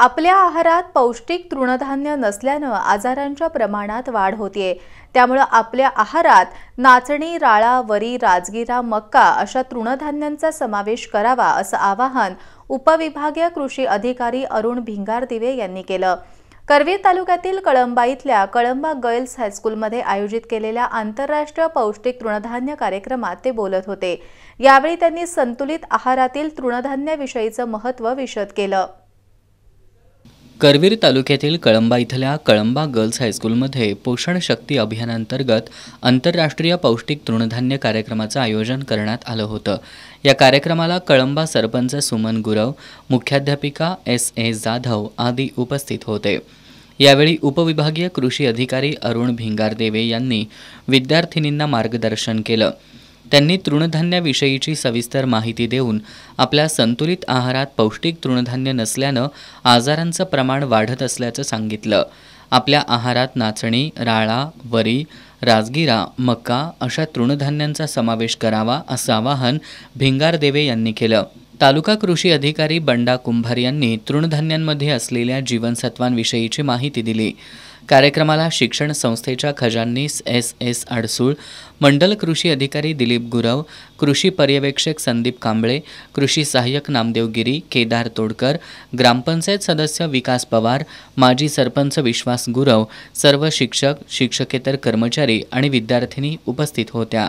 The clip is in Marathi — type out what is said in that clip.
आपल्या आहारात पौष्टिक तृणधान्य नसल्यानं आजारांच्या प्रमाणात वाढ होतीये त्यामुळं आपल्या आहारात नाचणी राळा वरी राजगिरा मक्का अशा तृणधान्यांचा समावेश करावा असं आवाहन उपविभागीय कृषी अधिकारी अरुण भिंगारदिवे यांनी केलं करवीर तालुक्यातील कळंबा इथल्या कळंबा गर्ल्स हायस्कूलमध्ये आयोजित केलेल्या आंतरराष्ट्रीय पौष्टिक तृणधान्य कार्यक्रमात ते बोलत होते यावेळी त्यांनी संतुलित आहारातील तृणधान्याविषयीचं महत्त्व विशद केलं करवीर तालुक्यातील कळंबा इथल्या कळंबा गर्ल्स हायस्कूलमध्ये पोषण शक्ती अभियानांतर्गत आंतरराष्ट्रीय पौष्टिक तृणधान्य कार्यक्रमाचं आयोजन करण्यात आलं होतं या कार्यक्रमाला कळंबा सरपंच सुमन गुरव मुख्याध्यापिका एस ए जाधव आदी उपस्थित होते यावेळी उपविभागीय कृषी अधिकारी अरुण भिंगारदेवे यांनी विद्यार्थिनींना मार्गदर्शन केलं त्यांनी तृणधान्याविषयीची सविस्तर माहिती देऊन आपल्या संतुलित आहारात पौष्टिक तृणधान्य नसल्यानं आजारांचं प्रमाण वाढत असल्याचं सांगितलं आपल्या आहारात नाचणी राळा वरी राजगिरा मका अशा तृणधान्यांचा समावेश करावा असं आवाहन भिंगारदेवे यांनी केलं तालुका कृषी अधिकारी बंडा कुंभार यांनी तृणधान्यांमध्ये असलेल्या जीवनसत्वांविषयीची माहिती दिली कार्यक्रमाला शिक्षण संस्थेच्या खजानीस एस एस आडसूळ मंडल कृषी अधिकारी दिलीप गुरव कृषी पर्यवेक्षक संदीप कांबळे कृषी सहाय्यक नामदेवगिरी केदार तोडकर ग्रामपंचायत सदस्य विकास पवार माजी सरपंच विश्वास गुरव सर्व शिक्षक शिक्षकेतर कर्मचारी आणि विद्यार्थिनी उपस्थित होत्या